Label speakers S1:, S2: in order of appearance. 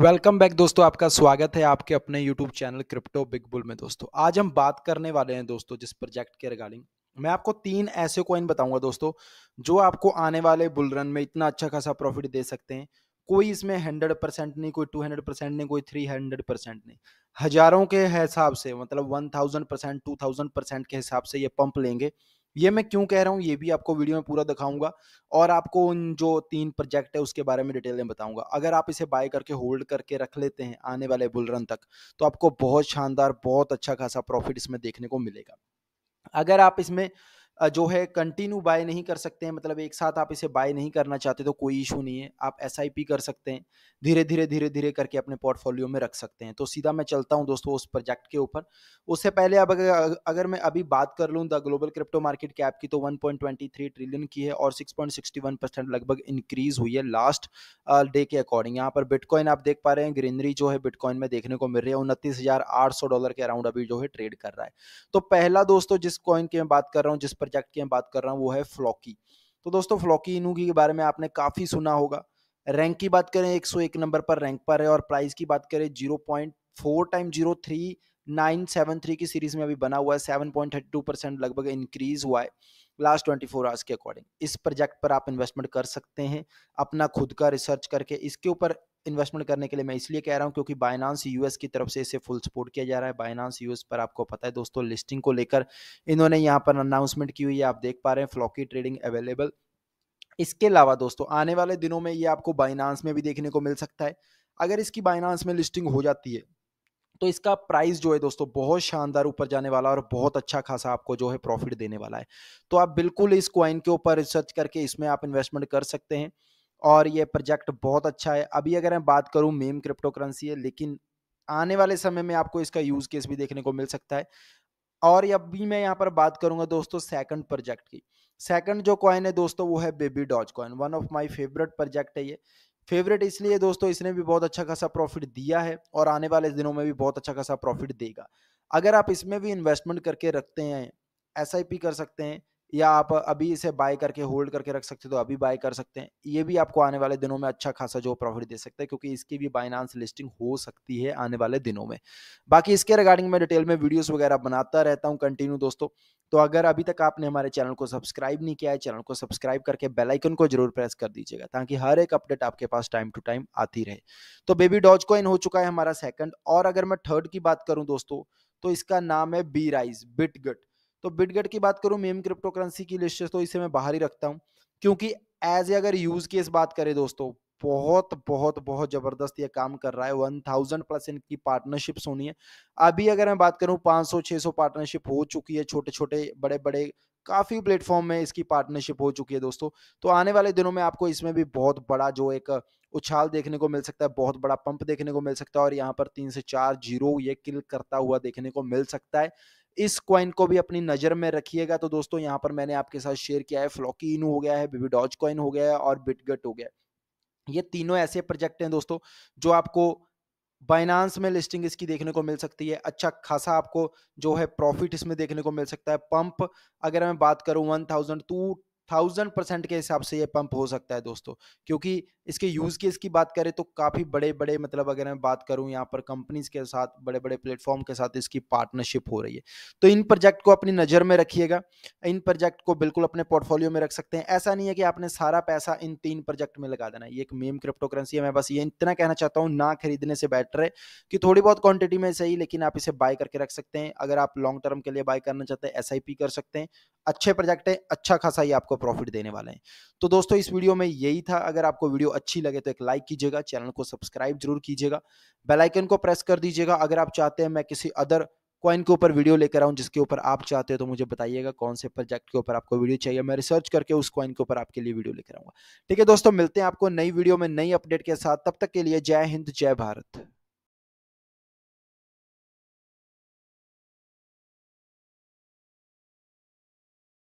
S1: Welcome back दोस्तों आपका स्वागत है आपके अपने YouTube channel crypto big bull में दोस्तों आज हम बात करने वाले हैं दोस्तों जिस प्रोजेक्ट के रिगार्डिंग मैं आपको तीन ऐसे कॉइन बताऊंगा दोस्तों जो आपको आने वाले बुल रन में इतना अच्छा खासा प्रॉफिट दे सकते हैं कोई इसमें हंड्रेड परसेंट नहीं कोई टू हंड्रेड परसेंट नहीं कोई थ्री हंड्रेड परसेंट नहीं हजारों के हिसाब से मतलब one thousand percent two thousand percent के हिसाब से ये पंप लेंगे ये मैं क्यों कह रहा हूँ ये भी आपको वीडियो में पूरा दिखाऊंगा और आपको उन जो तीन प्रोजेक्ट है उसके बारे में डिटेल में बताऊंगा अगर आप इसे बाय करके होल्ड करके रख लेते हैं आने वाले बुलरन तक तो आपको बहुत शानदार बहुत अच्छा खासा प्रॉफिट इसमें देखने को मिलेगा अगर आप इसमें जो है कंटिन्यू बाय नहीं कर सकते हैं मतलब एक साथ आप इसे बाय नहीं करना चाहते तो कोई इशू नहीं है आप एस कर सकते हैं धीरे धीरे धीरे धीरे करके अपने पोर्टफोलियो में रख सकते हैं तो सीधा मैं चलता हूं दोस्तों उस प्रोजेक्ट के ऊपर उससे पहले अब अगर, अगर मैं अभी बात कर लूँ the global crypto market cap की तो वन ट्रिलियन की है और सिक्स परसेंट लगभग इंक्रीज हुई है लास्ट डे के अकॉर्डिंग यहाँ पर बिटकॉइन आप देख पा रहे हैं ग्रीनरी जो है बिटकॉइन में देखने को मिल रही है उनतीस डॉलर के अराउंड अभी जो है ट्रेड कर रहा है तो पहला दोस्तों जिस कॉइन की मैं बात कर रहा हूँ जिस प्रोजेक्ट की मैं बात कर रहा हूँ वो है फ्लॉकी तो दोस्तों फ्लॉकी इनूगी के बारे में आपने काफ़ी सुना होगा रैंक की बात करें 101 नंबर पर रैंक पर है और प्राइस की बात करें zero point four time zero three nine seven three की सीरीज में अभी बना हुआ है seven point thirty two percent लगभग इंक्रीज हुआ है लास्ट ट्वेंटी फोर आवर्स के अकॉर्डिंग इस प्रोजेक्ट पर आप इन्वेस्टमेंट कर सकते हैं अपना खुद का रिसर्च करके इसके ऊपर इन्वेस्टमेंट करने के लिए मैं इसलिए कह रहा हूँ क्योंकि बाइनांस यूएस की तरफ से इसे फुल सपोर्ट किया जा रहा है बाइनांस यूएस पर आपको पता है दोस्तों लिस्टिंग को लेकर इन्होंने यहाँ पर अनाउंसमेंट की हुई है आप देख पा रहे हैं फ्लॉकी ट्रेडिंग अवेलेबल इसके अलावा दोस्तों आने वाले दिनों में ये आपको बाइनांस में भी देखने को मिल सकता है अगर इसकी बाइनांस में लिस्टिंग हो जाती है तो इसका प्राइस जो है दोस्तों बहुत शानदार ऊपर जाने वाला और बहुत अच्छा खासा आपको जो है प्रॉफिट देने वाला है तो आप बिल्कुल इस क्वाइन के ऊपर रिसर्च करके इसमें आप इन्वेस्टमेंट कर सकते हैं और ये प्रोजेक्ट बहुत अच्छा है अभी अगर मैं बात करूँ मेम क्रिप्टो करेंसी है लेकिन आने वाले समय में आपको इसका यूज़ केस भी देखने को मिल सकता है और अभी मैं यहाँ पर बात करूंगा दोस्तों सेकंड प्रोजेक्ट की सेकंड जो कॉइन है दोस्तों वो है baby doge coin one of my favourite project है ये फेवरेट इसलिए दोस्तों इसने भी बहुत अच्छा खासा प्रॉफिट दिया है और आने वाले दिनों में भी बहुत अच्छा खासा प्रॉफिट देगा अगर आप इसमें भी इन्वेस्टमेंट करके रखते हैं एस कर सकते हैं या आप अभी इसे बाय करके होल्ड करके रख सकते हो तो अभी बाय कर सकते हैं ये भी आपको आने वाले दिनों में अच्छा खासा जो प्रॉफिट दे सकता है क्योंकि इसकी भी बाइनांस लिस्टिंग हो सकती है आने वाले दिनों में बाकी इसके रिगार्डिंग मैं डिटेल में वीडियोस वगैरह बनाता रहता हूँ कंटिन्यू दोस्तों तो अगर अभी तक आपने हमारे चैनल को सब्सक्राइब नहीं किया है चैनल को सब्सक्राइब करके बेलाइकन को जरूर प्रेस कर दीजिएगा ताकि हर एक अपडेट आपके पास टाइम टू टाइम आती रहे तो बेबी डॉज कॉइन हो चुका है हमारा सेकंड और अगर मैं थर्ड की बात करूँ दोस्तों तो इसका नाम है बी राइज बिटगट तो बिटगेट की बात करूं मेम क्रिप्टो करेंसी की लिस्ट से तो इसे मैं बाहर ही रखता हूं क्योंकि एज ए अगर यूज केस बात करें दोस्तों बहुत बहुत बहुत जबरदस्त ये काम कर रहा है वन थाउजेंड प्लस इनकी पार्टनरशिप होनी है अभी अगर मैं बात करूं पांच सौ छह सौ पार्टनरशिप हो चुकी है छोटे छोटे बड़े बड़े काफ़ी प्लेटफॉर्म में इसकी पार्टनरशिप हो चुकी है दोस्तों तो आने वाले दिनों में आपको इसमें भी बहुत बड़ा जो एक उछाल देखने को मिल सकता है बहुत बड़ा पंप देखने को मिल सकता है और यहाँ पर तीन से चार जीरो ये किल करता हुआ देखने को मिल सकता है इस कॉइन को भी अपनी नज़र में रखिएगा तो दोस्तों यहाँ पर मैंने आपके साथ शेयर किया है फ्लॉकी इन हो गया है बेबी डॉज कॉइन हो गया है और बिटगट हो गया है ये तीनों ऐसे प्रोजेक्ट हैं दोस्तों जो आपको बाइनांस में लिस्टिंग इसकी देखने को मिल सकती है अच्छा खासा आपको जो है प्रॉफिट इसमें देखने को मिल सकता है पंप अगर मैं बात करूं one thousand two thousand percent के हिसाब से ये पंप हो सकता है दोस्तों क्योंकि इसके यूज़ हाँ। केस की बात करें तो काफ़ी बड़े बड़े मतलब अगर मैं बात करूं यहाँ पर कंपनीज के साथ बड़े बड़े प्लेटफॉर्म के साथ इसकी पार्टनरशिप हो रही है तो इन प्रोजेक्ट को अपनी नज़र में रखिएगा इन प्रोजेक्ट को बिल्कुल अपने पोर्टफोलियो में रख सकते हैं ऐसा नहीं है कि आपने सारा पैसा इन तीन प्रोजेक्ट में लगा देना ये एक मेम क्रिप्टो करेंसी है मैं बस ये इतना कहना चाहता हूँ ना खरीदने से बेटर है कि थोड़ी बहुत क्वान्टिटी में सही लेकिन आप इसे बाय करके रख सकते हैं अगर आप लॉन्ग टर्म के लिए बाय करना चाहते हैं एस कर सकते हैं अच्छे प्रोजेक्ट है अच्छा खासा ही आपको आपको प्रॉफिट देने वाले हैं तो दोस्तों इस वीडियो में यही था अगर आपको वीडियो अच्छी लगे तो एक लाइक कीजिएगा चैनल को सब्सक्राइब जरूर कीजिएगा बेलाइकन को प्रेस कर दीजिएगा अगर आप चाहते हैं मैं किसी अदर कॉइन के ऊपर वीडियो लेकर आऊँ जिसके ऊपर आप चाहते हो तो मुझे बताइएगा कौन से प्रोजेक्ट के ऊपर आपको वीडियो चाहिए मैं रिसर्च करके उस कॉइन के ऊपर आपके लिए वीडियो लेकर आऊँगा ठीक है दोस्तों मिलते हैं आपको नई वीडियो में नई अपडेट के साथ तब तक के लिए जय हिंद जय भारत